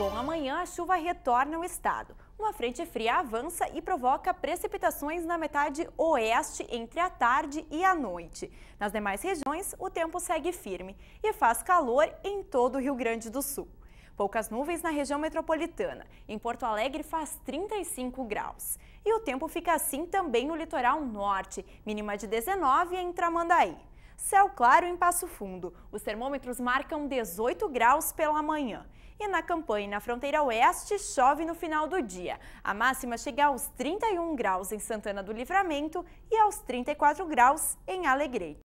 Bom, amanhã a chuva retorna ao estado. Uma frente fria avança e provoca precipitações na metade oeste entre a tarde e a noite. Nas demais regiões, o tempo segue firme e faz calor em todo o Rio Grande do Sul. Poucas nuvens na região metropolitana. Em Porto Alegre faz 35 graus. E o tempo fica assim também no litoral norte, mínima de 19 em Tramandaí. Céu claro em Passo Fundo. Os termômetros marcam 18 graus pela manhã e na campanha e na fronteira oeste, chove no final do dia. A máxima chega aos 31 graus em Santana do Livramento e aos 34 graus em Alegrete.